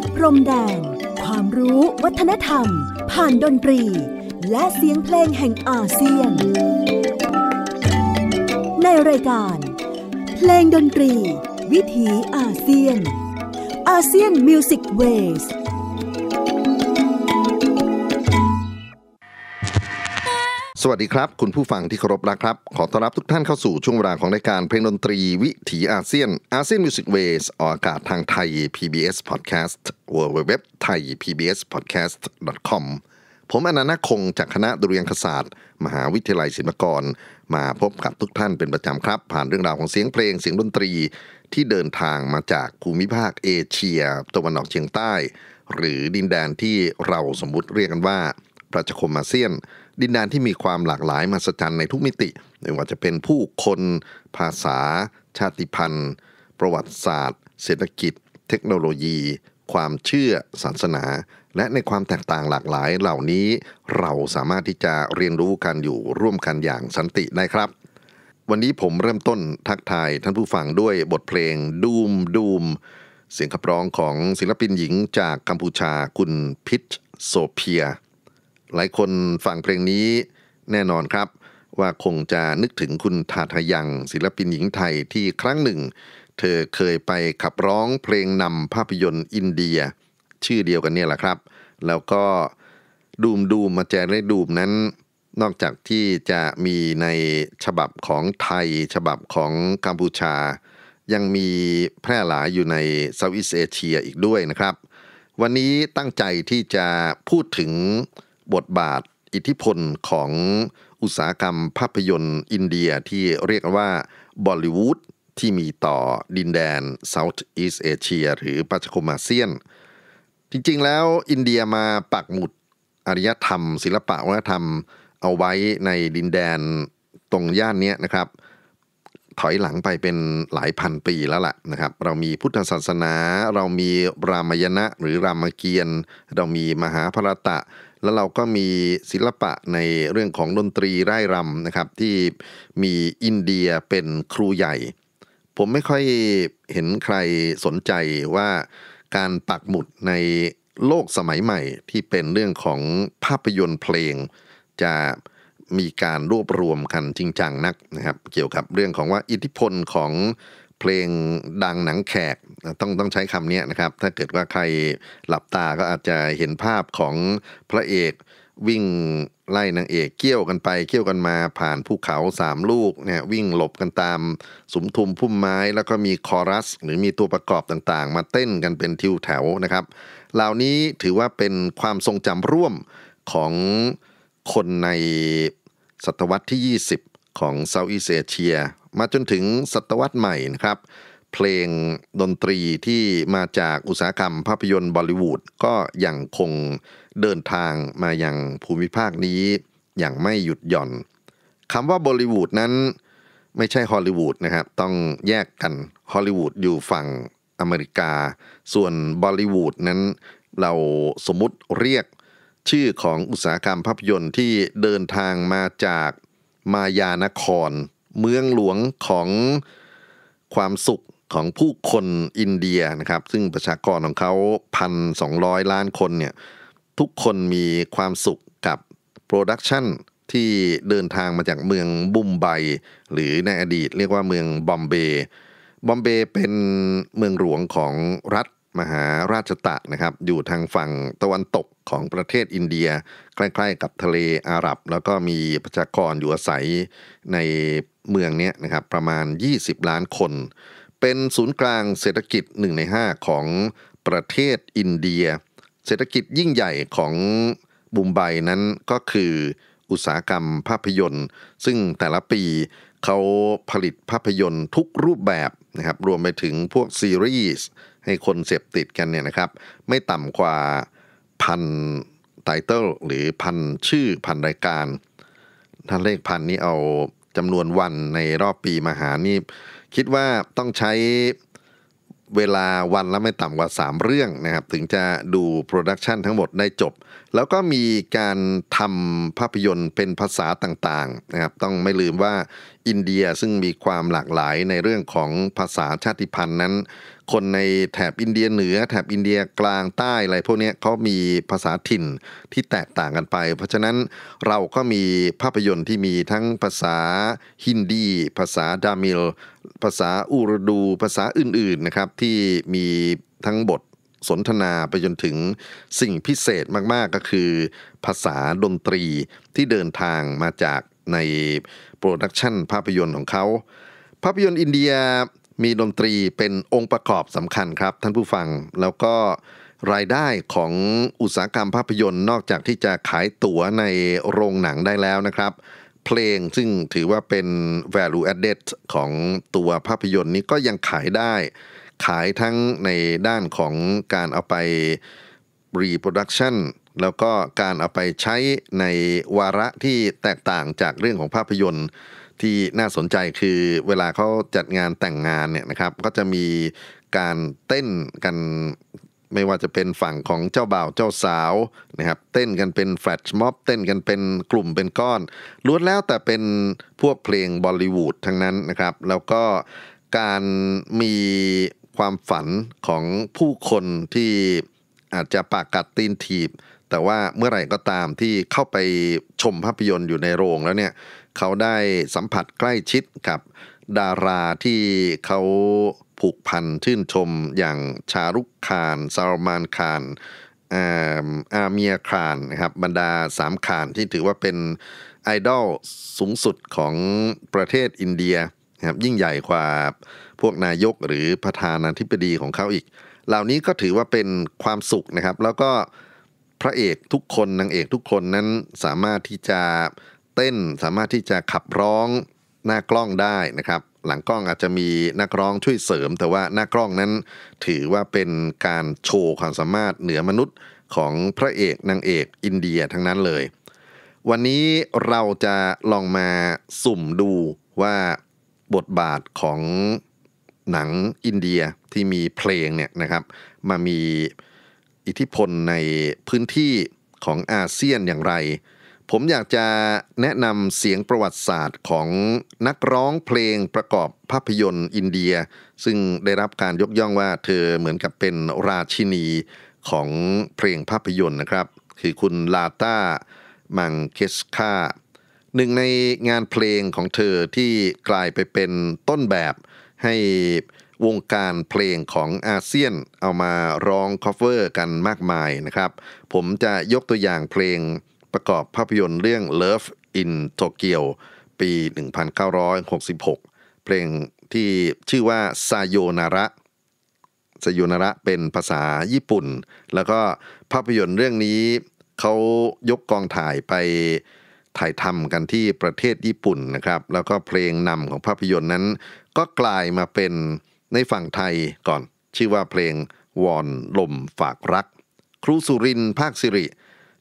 ดพรมแดนความรู้วัฒนธรรม ผ่านดนตรี และเสียงเพลงแห่งอาเซียน ในรายการ เพลงดนตรี วิถีอาเซียนอาเซียนมิวสิกเวสสวัสดีครับ คุณผู้ฟังที่เคารพนะครับ ขอต้อนรับทุกท่านเข้าสู่ช่วงเวลาของรายการเพลงดนตรีวิถีอาเซียนอาเซียนมิวสิกเวสออกอากาศทางไทย PBS Podcast w w w t h a i PBS Podcast com ผมอนันต์คงจากคณะดุเรียนงศาสตร์ มหาวิทยาลัยศิลปากร มาพบกับทุกท่านเป็นประจำครับ ผ่านเรื่องราวของเสียงเพลงเสียงดนตรีที่เดินทางมาจากภูมิภาคเอเชียตะวันออกเฉียงใต้ หรือดินแดนที่เราสมมติเรียกกันว่าประชาคมอาเซียนดินแดนที่มีความหลากหลายมหัศจรรย์ในทุกมิติไม่ว่าจะเป็นผู้คน ภาษา ชาติพันธุ์ ประวัติศาสตร์ เศรษฐกิจ เทคโนโลยี ความเชื่อศาสนา และในความแตกต่างหลากหลายเหล่านี้เราสามารถที่จะเรียนรู้กันอยู่ร่วมกันอย่างสันติได้ครับ วันนี้ผมเริ่มต้นทักทายท่านผู้ฟังด้วยบทเพลงดูมดูมเสียงขับร้องของศิลปินหญิงจากกัมพูชาคุณพิชโซเพียหลายคนฟังเพลงนี้แน่นอนครับ ว่าคงจะนึกถึงคุณทาทายังศิลปินหญิงไทยที่ครั้งหนึ่งเธอเคยไปขับร้องเพลงนำภาพยนตร์อินเดีย ชื่อเดียวกันเนี่ยแหละครับ แล้วก็ดูมดูมมาแจเรดูมนั้น นอกจากที่จะมีในฉบับของไทยฉบับของกัมพูชา ยังมีแพร่หลายอยู่ในเซาท์อีสเอเชียอีกด้วยนะครับ วันนี้ตั้งใจที่จะพูดถึงบทบาทอิทธิพลของอุตสาหกรรมภาพยนตร์อินเดียที่เรียกว่าบอลิวูดที่มีต่อดินแดนเซาท์อีสเอเชียหรือปัจจคมอาเซียน จริง ๆ แล้วอินเดียมาปักหมุดอารยธรรม ศิลปะวัฒนธรรมเอาไว้ในดินแดนตรงย่านนี้นะครับ ถอยหลังไปเป็นหลายพันปีแล้วล่ะนะครับ เรามีพุทธศาสนา เรามีรามยณะหรือรามเกียรติเรามีมหาภารตะแล้วเราก็มีศิลปะในเรื่องของดนตรีไร่รำนะครับที่มีอินเดียเป็นครูใหญ่ ผมไม่ค่อยเห็นใครสนใจว่าการปักหมุดในโลกสมัยใหม่ที่เป็นเรื่องของภาพยนตร์เพลง จะมีการรวบรวมกันจริงจังนักนะครับ เกี่ยวกับเรื่องของว่าอิทธิพลของเพลงดังหนังแขกต้องต้องใช้คำนี้นะครับ ถ้าเกิดว่าใครหลับตาก็อาจจะเห็นภาพของ พระเอกวิ่งไล่นางเอกเกี่ยวกันไปเกี่ยวกันมาผ่านภูเขาสามลูกเนี่ยวิ่งหลบกันตามสมทุมพุ่มไม้ แล้วก็มีคอรัส หรือมีตัวประกอบต่างๆ มาเต้นกันเป็นทิวแถวนะครับ เหล่านี้ถือว่าเป็นความทรงจำร่วมของคนในศตวรรษที่ 20 ของเซาท์อีสเอเชียมาจนถึงศตวรรษใหม่นะครับเพลงดนตรีที่มาจากอุตสาหกรรมภาพยนตร์บอลิวูดก็ยังคงเดินทางมาอย่างภูมิภาคนี้ อย่างไม่หยุดหย่อนคำว่าบอลิวูดนั้นไม่ใช่ฮอลลีวูดนะครับต้องแยกกันฮอลลีวูดอยู่ฝั่งอเมริกา ส่วนบอลิวูดนั้น เราสมมติเรียกชื่อของอุตสาหกรรมภาพยนตร์ที่เดินทางมาจากมายานครเมืองหลวงของความสุขของผู้คนอินเดียนะครับ ซึ่งประชากรของเขาพันสองร้อยล้านคนเนี่ยทุกคนมีความสุขกับโปรดักชันที่เดินทางมาจากเมืองบุมไบหรือในอดีตเรียกว่าเมืองบอมเบย์บอมเบย์เป็นเมืองหลวงของรัฐมหาราชตะนะครับอยู่ทางฝั่งตะวันตกของประเทศอินเดียใกล้ๆกับทะเลอาหรับ แล้วก็มีประชากรอยู่อาศัยในเมืองนี้นะครับประมาณ 20 ล้านคน เป็นศูนย์กลางเศรษฐกิจ 1 ใน 5 ของประเทศอินเดีย เศรษฐกิจยิ่งใหญ่ของบุมไบนั้นก็คืออุตสาหกรรมภาพยนตร์ ซึ่งแต่ละปีเขาผลิตภาพยนตร์ทุกรูปแบบนะครับรวมไปถึงพวกซีรีส์ให้คนเสพติดกันเนี่ยนะครับ ไม่ต่ำกว่าพันไตเติลหรือพันชื่อพันรายการถ้าเลขพันนี้เอาจำนวนวันในรอบปีมาหานี่คิดว่าต้องใช้เวลาวันละไม่ต่ำกว่า 3 เรื่องนะครับถึงจะดูโปรดักชันทั้งหมดได้จบ แล้วก็มีการทำภาพยนตร์เป็นภาษาต่างๆนะครับต้องไม่ลืมว่าอินเดียซึ่งมีความหลากหลายในเรื่องของภาษาชาติพันธุ์นั้น คนในแถบอินเดียเหนือแถบอินเดียกลางใต้อะไรพวกนี้เขามีภาษาถิ่นที่แตกต่างกันไป เพราะฉะนั้นเราก็มีภาพยนตร์ที่มีทั้งภาษาฮินดี ภาษาดามิล ภาษาอูรดู ภาษาอื่นๆนะครับที่มีทั้งบทสนทนาไปจนถึงสิ่งพิเศษมากๆก็คือ ภาษาดนตรีที่เดินทางมาจากในโปรดักชันภาพยนตร์ของเขา ภาพยนตร์อินเดียมีดนตรีเป็นองค์ประกอบสำคัญครับ ท่านผู้ฟังแล้วก็รายได้ของอุตสาหกรรมภาพยนตร์นอกจากที่จะขายตั๋วในโรงหนังได้แล้วนะครับ เพลงซึ่งถือว่าเป็น value added ของตัวภาพยนตร์นี้ก็ยังขายได้ ขายทั้งในด้านของการเอาไป reproduction แล้วก็การเอาไปใช้ในวาระ ที่แตกต่างจากเรื่องของภาพยนตร์ที่น่าสนใจคือเวลาเขาจัดงานแต่งงานเนี่ยนะครับ ก็จะมีการเต้นกันไม่ว่าจะเป็นฝั่งของเจ้าบ่าวเจ้าสาวนะครับเต้นกันเป็นแฟลชม็อบเต้นกันเป็นกลุ่มเป็นก้อนล้วนแล้วแต่เป็นพวกเพลงบอลลวูดทั้งนั้นนะครับ แล้วก็การมีความฝันของผู้คนที่อาจจะปากกัดตีนถีบแต่ว่าเมื่อไหร่ก็ตามที่เข้าไปชมภาพยนตร์อยู่ในโรงแล้วเนี่ย เขาได้สัมผัสใกล้ชิดกับดาราที่เขาผูกพันชื่นชมอย่างชารุกคานซาลมานคานอาเมียคานนะครับบรรดาสามคานที่ถือว่าเป็นไอดอลสูงสุดของประเทศอินเดียนะครับยิ่งใหญ่กว่าพวกนายกหรือประธานาธิบดีของเขาอีก เหล่านี้ก็ถือว่าเป็นความสุขนะครับ แล้วก็พระเอกทุกคนนางเอกทุกคนนั้นสามารถที่จะเต้นสามารถที่จะขับร้องหน้ากล้องได้นะครับ หลังกล้องอาจจะมีนักร้องช่วยเสริมแต่ว่าหน้ากล้องนั้น ถือว่าเป็นการโชว์ความสามารถเหนือมนุษย์ของพระเอกนางเอกอินเดียทั้งนั้นเลย วันนี้เราจะลองมาสุ่มดูว่าบทบาทของหนังอินเดียที่มีเพลงเนี่ยนะครับมามีอิทธิพลในพื้นที่ของอาเซียนอย่างไร ผมอยากจะแนะนำเสียงประวัติศาสตร์ของนักร้องเพลงประกอบภาพยนตร์อินเดีย ซึ่งได้รับการยกย่องว่าเธอเหมือนกับเป็นราชินีของเพลงภาพยนตร์นะครับ คือคุณลาตามังเคสคาหนึ่งในงานเพลงของเธอที่กลายไปเป็นต้นแบบให้วงการเพลงของอาเซียนเอามาร้องคอฟเวอร์กันมากมายนะครับ ผมจะยกตัวอย่างเพลงประกอบภาพยนตร์เรื่อง Love in Tokyo ปี 1966 เพลงที่ชื่อว่าซาโยนาระซาโยนาระเป็นภาษาญี่ปุ่น แล้วก็ภาพยนตร์เรื่องนี้เขายกกองถ่ายไปถ่ายทำกันที่ประเทศญี่ปุ่นนะครับ แล้วก็เพลงนำของภาพยนตร์นั้น ก็กลายมาเป็นในฝั่งไทยก่อนชื่อว่าเพลงวอนลม ฝาก รัก ครูสุรินภาคสิริ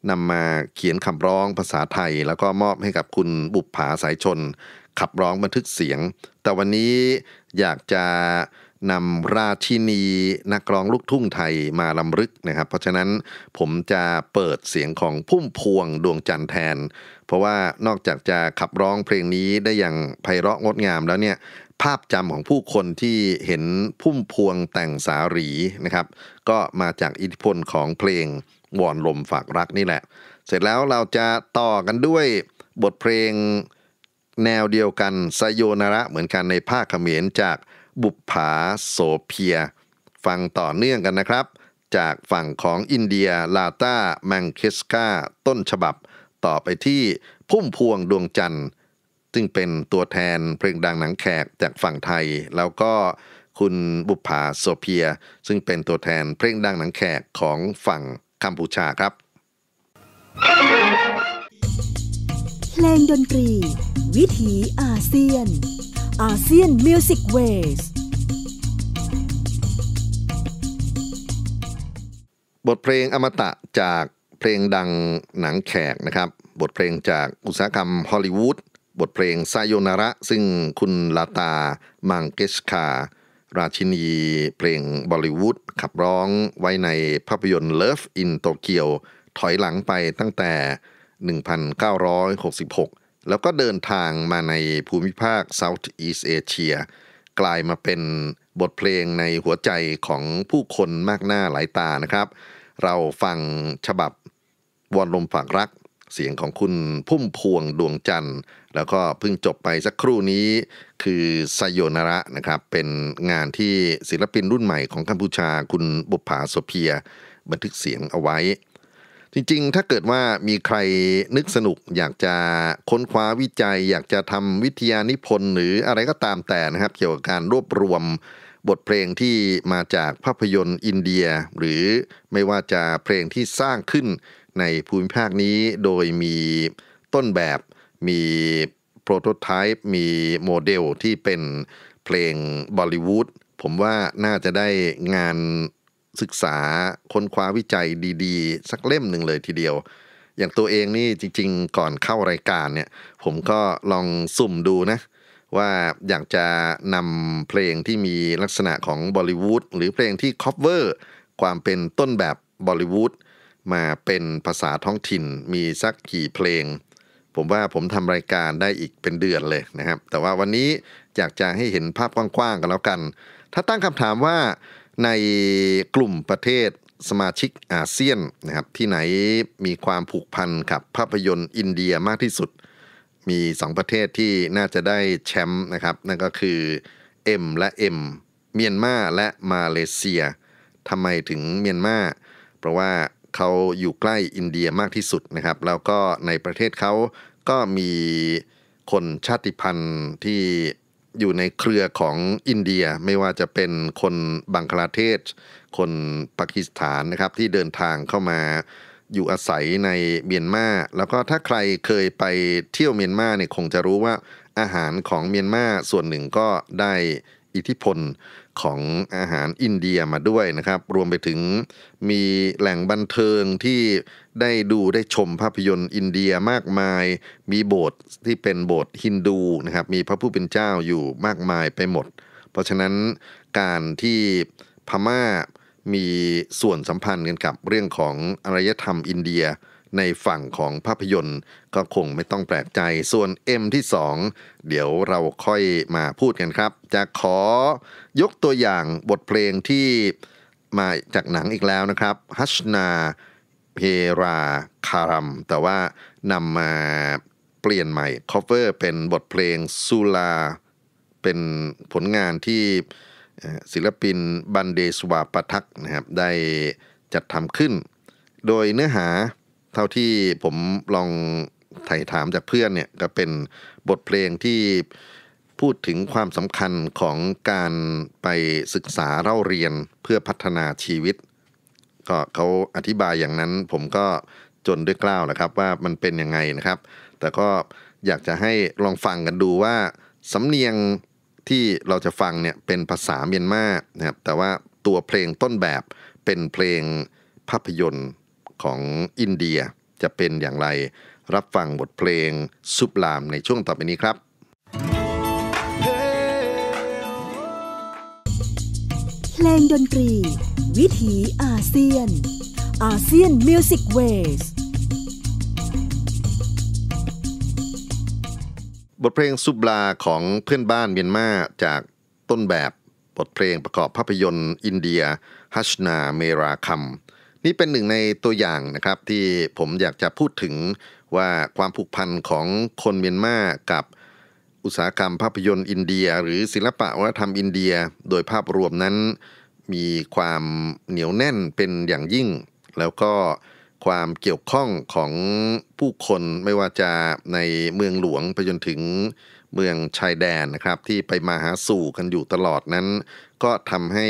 นำมาเขียนคำร้องภาษาไทย แล้วก็มอบให้กับคุณบุปผาสายชนขับร้องบันทึกเสียง แต่วันนี้อยากจะนำราชินีนักร้องลูกทุ่งไทยมาลำลึกนะครับเพราะฉะนั้นผมจะเปิดเสียงของพุ่มพวงดวงจันทร์แทน เพราะว่านอกจากจะขับร้องเพลงนี้ได้อย่างไพเราะงดงามแล้วเนี่ยภาพจำของผู้คนที่เห็นพุ่มพวงแต่งสารีนะครับ ก็มาจากอิทธิพลของเพลงวอนลมฝากรักนี่แหละ เสร็จแล้วเราจะต่อกันด้วยบทเพลงแนวเดียวกันสยโยนาระเหมือนกันในภาคเขมรจากบุปผาโสเพีย ฟังต่อเนื่องกันนะครับ จากฝั่งของอินเดีย ลาตาแมงคิสกาต้นฉบับต่อไปที่พุ่มพวงดวงจันทร์ซึ่งเป็นตัวแทนเพลงดังหนังแขกจากฝั่งไทย แล้วก็คุณบุภาโซเพีย ซึ่งเป็นตัวแทนเพลงดังหนังแขก ของฝั่งกัมพูชาครับเพลงดนตรี วิถีอาเซียนอาเซียนมิวสิกเวสบทเพลงอมตะจากเพลงดังหนังแขกนะครับบทเพลงจากอุตสาหกรรมฮอลลีวูดบทเพลงไซโยนาระซึ่งคุณลาตา มังเกชคา ราชินีเพลงบอลิวูดขับร้องไว้ในภาพยนตร์ Love in Tokyo ถอยหลังไปตั้งแต่ 1966 แล้วก็เดินทางมาในภูมิภาค Southeast Asia กลายมาเป็นบทเพลงในหัวใจของผู้คนมากหน้าหลายตานะครับ เราฟังฉบับวอนลมฝากรักเสียงของคุณพุ่มพวงดวงจันทร์ แล้วก็เพิ่งจบไปสักครู่นี้คือไซโยนาระนะครับ เป็นงานที่ศิลปินรุ่นใหม่ของกัมพูชาคุณบุภาโสเพีย บันทึกเสียงเอาไว้ จริง ๆ ถ้าเกิดว่ามีใครนึกสนุกอยากจะค้นคว้าวิจัย อยากจะทำวิทยานิพนธ์หรืออะไรก็ตามแต่นะครับ เกี่ยวกับการรวบรวมบทเพลงที่มาจากภาพยนตร์อินเดีย หรือไม่ว่าจะเพลงที่สร้างขึ้นในภูมิภาคนี้โดยมีต้นแบบมีโปรโตไทป์มีโมเดลที่เป็นเพลงบอลิวูดผมว่าน่าจะได้งานศึกษาค้นคว้าวิจัยดีๆ สักเล่มหนึ่งเลยทีเดียว อย่างตัวเองนี่จริงๆ ก่อนเข้ารายการเนี่ยผมก็ลองสุ่มดูนะว่าอยากจะนำเพลงที่มีลักษณะของบอลิวูดหรือเพลงที่คอฟเวอร์ ความเป็นต้นแบบบอลิวูดมาเป็นภาษาท้องถิ่นมีสักกี่เพลง ผมว่าผมทำรายการได้อีกเป็นเดือนเลยนะครับ แต่ว่าวันนี้ อยากจะให้เห็นภาพกว้างๆ กันแล้วกัน ถ้าตั้งคำถามว่าในกลุ่มประเทศสมาชิกอาเซียนนะครับที่ไหนมีความผูกพันกับภาพยนตร์อินเดียมากที่สุด มี 2 ประเทศที่น่าจะได้แชมป์นะครับนั่นก็คือ M และ M เมียนมาและมาเลเซียทำไมถึงเมียนมาเพราะว่าเขาอยู่ใกล้อินเดียมากที่สุดนะครับ แล้วก็ในประเทศเขาก็มีคนชาติพันธุ์ที่อยู่ในเครือของอินเดียไม่ว่าจะเป็นคนบังคลาเทศ คนปากีสถานนะครับที่เดินทางเข้ามาอยู่อาศัยในเมียนมาแล้วก็ถ้าใครเคยไปเที่ยวเมียนมาเนี่ยคงจะรู้ว่า อาหารของเมียนมาส่วนหนึ่งก็ได้อิทธิพลของอาหารอินเดียมาด้วยนะครับ รวมไปถึงมีแหล่งบันเทิงที่ได้ดูได้ชมภาพยนตร์อินเดียมากมาย มีโบสถ์ที่เป็นโบสถ์ฮินดูนะครับ มีพระผู้เป็นเจ้าอยู่มากมายไปหมด เพราะฉะนั้นการที่พม่ามีส่วนสัมพันธ์กันกับเรื่องของอารยธรรมอินเดียในฝั่งของภาพยนตร์ก็คงไม่ต้องแปลกใจ ส่วน M ที่ 2 เดี๋ยวเราค่อยมาพูดกันครับ จะขอยกตัวอย่างบทเพลงที่มาจากหนังอีกแล้วนะครับฮัชนาเพราคารัมแต่ว่านำมาเปลี่ยนใหม่คอฟเวอร์เป็นบทเพลงซูลา เป็นผลงานที่ศิลปินบันเดสวาปทักนะครับได้จัดทำขึ้น โดยเนื้อหาเท่าที่ผมลองไถ่ถามจากเพื่อนเนี่ยก็เป็นบทเพลงที่พูดถึงความสำคัญของการไปศึกษาเล่าเรียนเพื่อพัฒนาชีวิต ก็เขาอธิบายอย่างนั้นผมก็จนด้วยกล้าวแหละครับว่ามันเป็นยังไงนะครับ แต่ก็อยากจะให้ลองฟังกันดูว่าสำเนียงที่เราจะฟังเนี่ยเป็นภาษาเมียนมานะครับแต่ว่าตัวเพลงต้นแบบเป็นเพลงภาพยนตร์ของอินเดียจะเป็นอย่างไร รับฟังบทเพลง ซุปลาม ในช่วงต่อไปนี้ครับเพลงดนตรี วิถีอาเซียนอาเซียนมิวสิกเวสบทเพลงซุบลาของเพื่อนบ้านเมียนมาจากต้นแบบบทเพลงประกอบภาพยนตร์อินเดีย ฮัชนาเมราคัมนี่เป็นหนึ่งในตัวอย่างนะครับที่ผมอยากจะพูดถึงว่าความผูกพันของคนเมียนมากับอุตสาหกรรมภาพยนตร์อินเดีย หรือศิลปะวัฒนธรรมอินเดียโดยภาพรวมนั้นมีความเหนียวแน่นเป็นอย่างยิ่ง แล้วก็ความเกี่ยวข้องของผู้คนไม่ว่าจะในเมืองหลวงไปจนถึงเมืองชายแดนนะครับ ที่ไปมาหาสู่กันอยู่ตลอดนั้น ก็ทำให้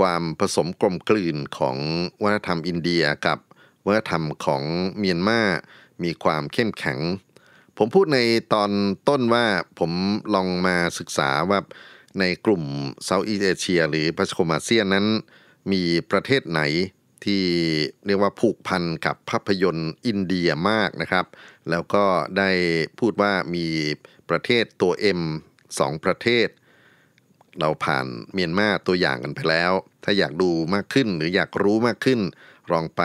ความผสมกลมกลืนของวัฒนธรรมอินเดียกับวัฒนธรรมของเมียนมามีความเข้มแข็ง ผมพูดในตอนต้นว่าผมลองมาศึกษาว่า ในกลุ่มเซาท์อีสเอเชียหรือพัชโคมาเซียนนั้นมีประเทศไหนที่เรียกว่าผูกพันกับภาพยนตร์อินเดียมากนะครับ แล้วก็ได้พูดว่ามีประเทศตัว M 2ประเทศเราผ่านเมียนมาตัวอย่างกันไปแล้ว ถ้าอยากดูมากขึ้นหรืออยากรู้มากขึ้น ลองไป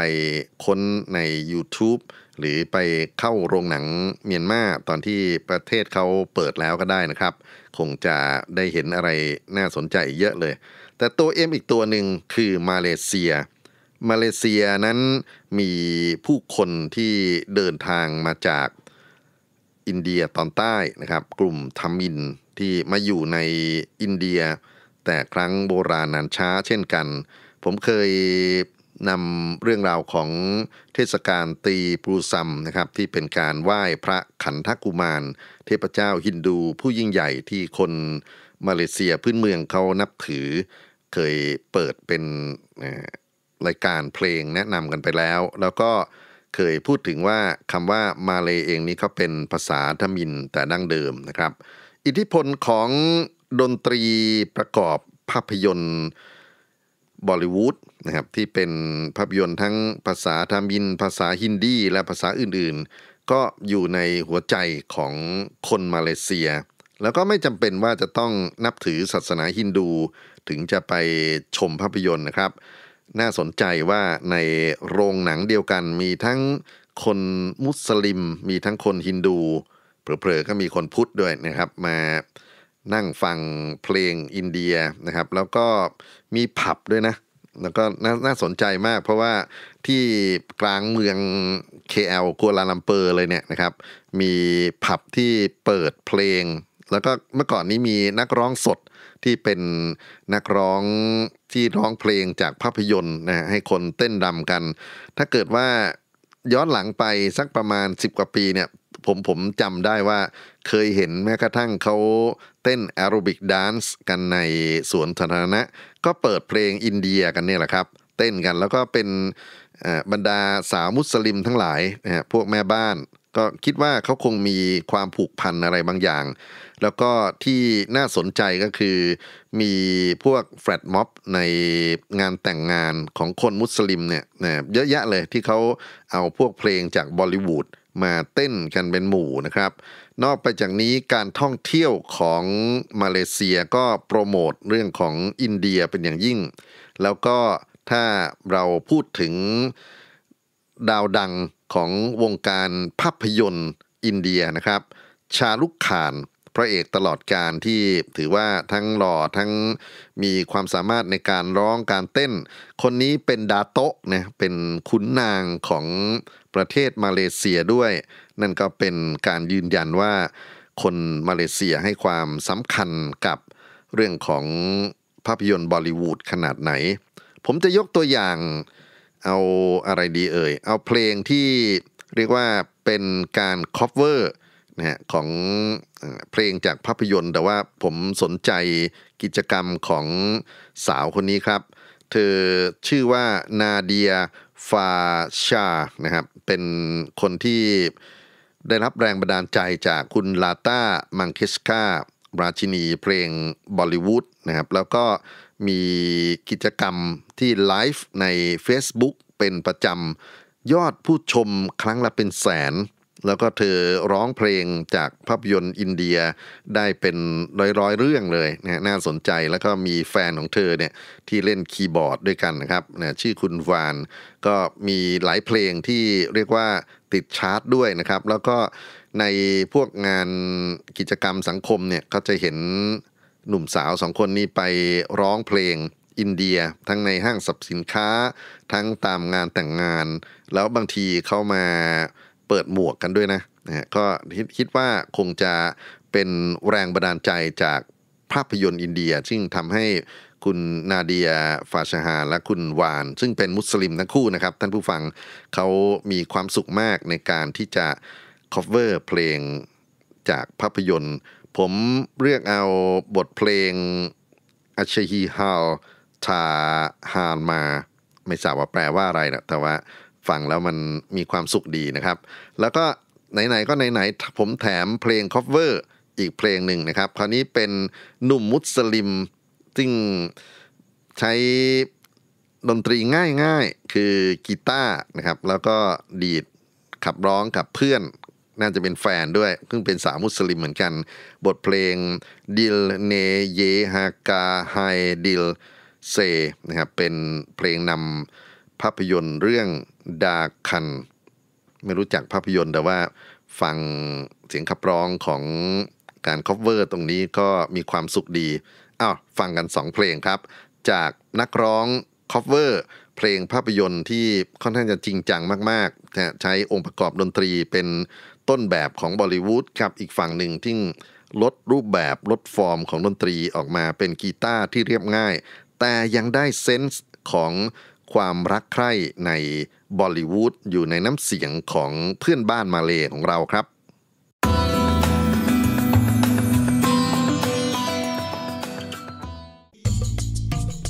ค้นใน YouTube หรือไปเข้าโรงหนังเมียนมาตอนที่ประเทศเขาเปิดแล้วก็ได้นะครับ คงจะได้เห็นอะไรน่าสนใจเยอะเลย แต่ตัวเอ็มอีกตัวหนึ่งคือมาเลเซีย มาเลเซียนั้นมีผู้คนที่เดินทางมาจากอินเดียตอนใต้นะครับ กลุ่มทามินที่มาอยู่ในอินเดีย แต่ครั้งโบราณนานช้าเช่นกัน ผมเคยนำเรื่องราวของเทศกาลตีปูซัมนะครับ ที่เป็นการไหว้พระขันทกุมาร เทพเจ้าฮินดูผู้ยิ่งใหญ่ที่คนมาเลเซียพื้นเมืองเขานับถือ เคยเปิดเป็นรายการเพลงแนะนำกันไปแล้ว แล้วก็เคยพูดถึงว่าคำว่ามาเลเองนี้เขาเป็นภาษาทมินแต่ดั้งเดิมนะครับอิทธิพลของดนตรีประกอบภาพยนตร์บอลิวูดนะครับที่เป็นภาพยนตร์ทั้งภาษาทามิน ภาษาฮินดีและภาษาอื่นๆ ก็อยู่ในหัวใจของคนมาเลเซีย แล้วก็ไม่จำเป็นว่าจะต้องนับถือศาสนาฮินดูถึงจะไปชมภาพยนตร์นะครับ น่าสนใจว่าในโรงหนังเดียวกัน มีทั้งคนมุสลิมมีทั้งคนฮินดูเผลอๆก็มีคนพุทธด้วยนะครับ มานั่งฟังเพลงอินเดียนะครับ แล้วก็มีผับด้วยนะ แล้วก็น่าสนใจมาก เพราะว่าที่กลางเมือง KL กัวลาลัมเปอร์เลยเนี่ยนะครับ มีผับที่เปิดเพลง แล้วก็เมื่อก่อนนี้มีนักร้องสดที่เป็นนักร้องที่ร้องเพลงจากภาพยนตร์นะให้คนเต้นรำกัน ถ้าเกิดว่าย้อนหลังไปสักประมาณ 10 กว่าปีเนี่ยผมผมจำได้ว่าเคยเห็นแม้กระทั่งเขาเต้นแอโรบิกดานซ์กันในสวนสาธารณะ ก็เปิดเพลงอินเดียกันเนี่ยแหละครับ เต้นกันแล้วก็เป็นบรรดาสาวมุสลิมทั้งหลายนะฮะพวกแม่บ้านก็คิดว่าเขาคงมีความผูกพันอะไรบางอย่าง แล้วก็ที่น่าสนใจก็คือมีพวกแฟลตม็อบในงานแต่งงานของคนมุสลิมเนี่ยเยอะแยะเลยที่เขาเอาพวกเพลงจากบอลิวูดมาเต้นกันเป็นหมู่นะครับ นอกไปจากนี้การท่องเที่ยวของมาเลเซียก็โปรโมทเรื่องของอินเดียเป็นอย่างยิ่ง แล้วก็ถ้าเราพูดถึงดาวดังของวงการภาพยนตร์อินเดียนะครับ ชาลุกขานพระเอกตลอดการที่ถือว่าทั้งหล่อทั้งมีความสามารถในการร้องการเต้น คนนี้เป็นดาโตะนะเป็นคุนนางของประเทศมาเลเซียด้วย นั่นก็เป็นการยืนยันว่าคนมาเลเซียให้ความสำคัญกับเรื่องของภาพยนตร์บอลิวูดขนาดไหน ผมจะยกตัวอย่างเอาอะไรดีเอ่ย เอาเพลงที่เรียกว่าเป็นการคอฟเวอร์นะฮะของเพลงจากภาพยนตร์แต่ว่าผมสนใจกิจกรรมของสาวคนนี้ครับ เธอชื่อว่านาเดียฟาชานะครับเป็นคนที่ได้รับแรงบันดาลใจจากคุณลาต้ามังคิสการาชินีเพลงบอลิวูดนะครับแล้วก็มีกิจกรรมที่ไลฟ์ใน Facebook เป็นประจำยอดผู้ชมครั้งละเป็นแสนแล้วก็เธอร้องเพลงจากภาพยนตร์อินเดียได้เป็นร้อย ๆ เรื่องเลยนะน่าสนใจ แล้วก็มีแฟนของเธอเนี่ยที่เล่นคีย์บอร์ดด้วยกันนะครับนะชื่อคุณวาน ก็มีหลายเพลงที่เรียกว่าติดชาร์ตด้วยนะครับ แล้วก็ในพวกงานกิจกรรมสังคมเนี่ยเขาจะเห็นหนุ่มสาวสองคนนี้ไปร้องเพลงอินเดียทั้งในห้างสรรพสินค้าทั้งตามงานแต่งงาน แล้วบางทีเข้ามาเปิดหมวกกันด้วยนะนะฮะก็คิดว่าคงจะเป็นแรงบันดาลใจจากภาพยนตร์อินเดีย ซึ่งทำให้คุณนาเดียฟาชาฮาและคุณวาน ซึ่งเป็นมุสลิมทั้งคู่นะครับ ท่านผู้ฟังเขามีความสุขมากในการที่จะ cover เพลงจากภาพยนตร์ ผมเรียกเอาบทเพลงอัชฮีฮาล ทาฮานมา ไม่ทราบว่าแปลว่าอะไรนะแต่ว่าฟังแล้วมันมีความสุขดีนะครับ แล้วก็ ไหนๆก็ไหนๆ ผมแถมเพลงคอฟเวอร์ อีกเพลงหนึ่งนะครับ คราวนี้เป็นหนุ่มมุสลิม ซึ่ง ใช้ดนตรีง่ายๆคือกีตาร์นะครับ แล้วก็ดีดขับร้องกับเพื่อนน่าจะเป็นแฟนด้วยเพิ่งเป็นสาวมุสลิมเหมือนกัน บทเพลงดิลเนเยฮากาไฮดิลเซนะครับเป็นเพลงนำภาพยนตร์เรื่องดาคัน ไม่รู้จักภาพยนตร์แต่ว่า ฟังเสียงขับร้องของการคอฟเวอร์ตรงนี้ก็มีความสุขดีอ้าวฟังกัน 2 เพลงครับ จากนักร้องคอฟเวอร์ เพลงภาพยนตร์ที่ค่อนข้างจะจริงจังมากๆใช้องค์ประกอบดนตรีเป็นต้นแบบของบอลิวูดกับอีกฝั่งหนึ่งที่ลดรูปแบบลดฟอร์มของดนตรีออกมาเป็นกีตาร์ที่เรียบง่าย แต่ยังได้เซนส์ของความรักใคร่ในบอลลีวูดอยู่ในน้ำเสียงของเพื่อนบ้านมาเลยของเราครับ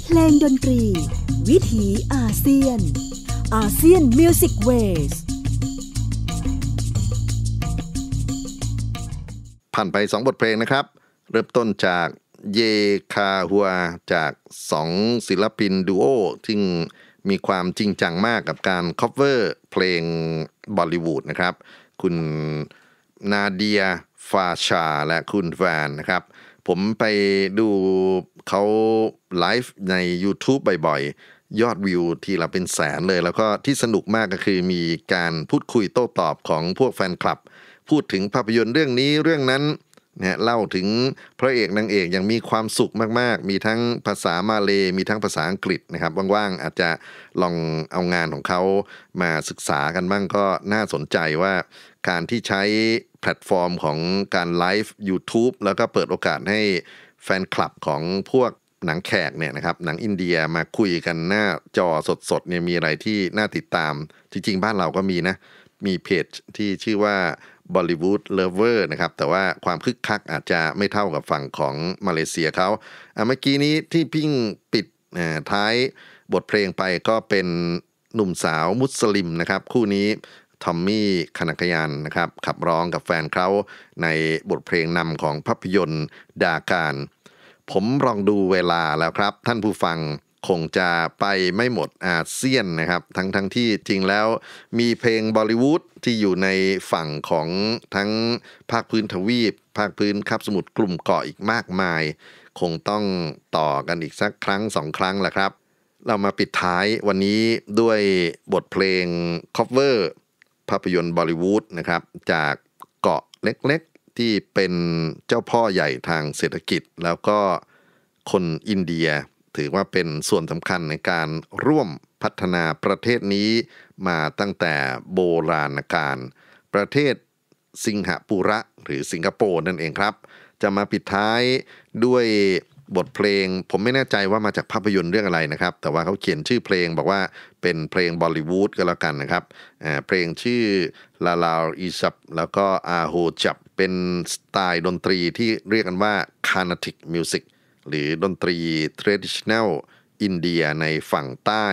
เพลงดนตรี วิถีอาเซียนอาเซียนมิวสิกเวสผ่านไปสองบทเพลงนะครับ เริ่มต้นจากเยคาฮัว จากสองศิลปินดูโอที่มีความจริงจังมากกับการ cover เพลงบอลิวูดนะครับ คุณนาเดีย ฟาชา และคุณแวนนะครับ ผมไปดูเขาไลฟ์ใน YouTube บ่อยๆ ยอดวิวที่เราเป็นแสนเลย แล้วก็ที่สนุกมากก็คือมีการพูดคุยโต้ตอบของพวกแฟนคลับ พูดถึงภาพยนตร์เรื่องนี้เรื่องนั้นนะเล่าถึงพระเอกนางเอกอย่างมีความสุขมากๆ มีทั้งภาษามาเลยมีทั้งภาษาอังกฤษนะครับ ว่าง ๆ อาจจะลองเอางานของเขามาศึกษากันบ้างก็น่าสนใจว่า การที่ใช้แพลตฟอร์มของการไลฟ์ YouTube แล้วก็เปิดโอกาสให้แฟนคลับของพวกหนังแขกเนี่ยนะครับหนังอินเดียมาคุยกันหน้าจอสดๆเนี่ยมีอะไรที่น่าติดตาม จริงๆ บ้านเราก็มีนะมีเพจที่ชื่อว่าบอลิวูดเลเวอร์นะครับ แต่ว่าความคึกคักอาจจะไม่เท่ากับฝั่งของมาเลเซียเขาเมื่อกี้นี้ที่พิ่งปิดท้าย บทเพลงไปก็เป็นหนุ่มสาวมุสลิมนะครับคู่นี้ทอมมี่คณกยานนะครับขับร้องกับแฟนเขาในบทเพลงนำของภาพยนตร์ดาการ ผมลองดูเวลาแล้วครับ ท่านผู้ฟังคงจะไปไม่หมดอาเซียนนะครับ ทั้งทั้งที่จริงแล้วมีเพลงบอลิวูดที่อยู่ในฝั่งของทั้งภาคพื้นทวีป ภาคพื้นคาบสมุทรกลุ่มเกาะอีกมากมาย คงต้องต่อกันอีกสักครั้งสองครั้งแหละครับ เรามาปิดท้ายวันนี้ด้วยบทเพลงคอฟเวอร์ ภาพยนตร์บอลิวูดนะครับ จากเกาะเล็กๆที่เป็นเจ้าพ่อใหญ่ทางเศรษฐกิจแล้วก็คนอินเดียถือว่าเป็นส่วนสำคัญในการร่วมพัฒนาประเทศนี้มาตั้งแต่โบราณกาลประเทศสิงหปุระหรือสิงคโปร์นั่นเองครับ จะมาปิดท้ายด้วยบทเพลง ผมไม่แน่ใจว่ามาจากภาพยนตร์เรื่องอะไรนะครับ แต่ว่าเขาเขียนชื่อเพลงบอกว่าเป็นเพลงบอลิวูดก็แล้วกันนะครับเพลงชื่อลาลาอีซับแล้วก็อาโฮจับเป็นสไตล์ดนตรีที่เรียกกันว่าคานาติกมิวสิกหรือดนตรี traditional อินเดียในฝั่งใต้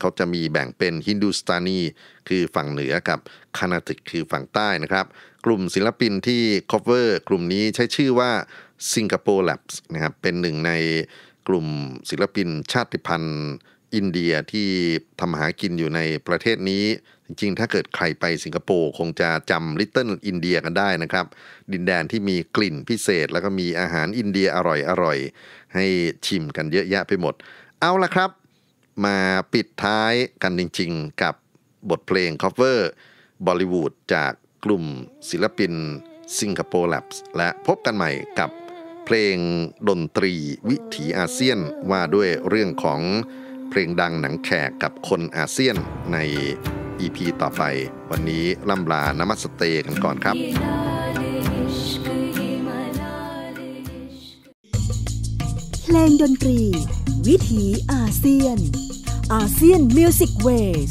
เขาจะมีแบ่งเป็น ฮินดูสตานี คือฝั่งเหนือกับ คานาติกคือฝั่งใต้นะครับ กลุ่มศิลปินที่ cover กลุ่มนี้ใช้ชื่อว่า Singapore Labs นะครับเป็นหนึ่งในกลุ่มศิลปินชาติพันธุ์อินเดียที่ทำหากินอยู่ในประเทศนี้ จริง ๆ ถ้าเกิดใครไปสิงคโปร์คงจะจำลิตเติ้ลอินเดียกันได้นะครับ ดินแดนที่มีกลิ่นพิเศษ แล้วก็มีอาหารอินเดียอร่อยอร่อยให้ชิมกันเยอะแยะไปหมด เอาละครับมาปิดท้ายกันจริง ๆ กับบทเพลง cover บอลิวูดจากกลุ่มศิลปินสิงคโปร์แลบและพบกันใหม่กับเพลงดนตรีวิถีอาเซียนว่าด้วยเรื่องของเพลงดังหนังแขกกับคนอาเซียนใน EP ต่อไป วันนี้ล่ำลานมัสเตกันก่อนครับเพลงดนตรี วิถีอาเซียน อาเซียนมิวสิกเวส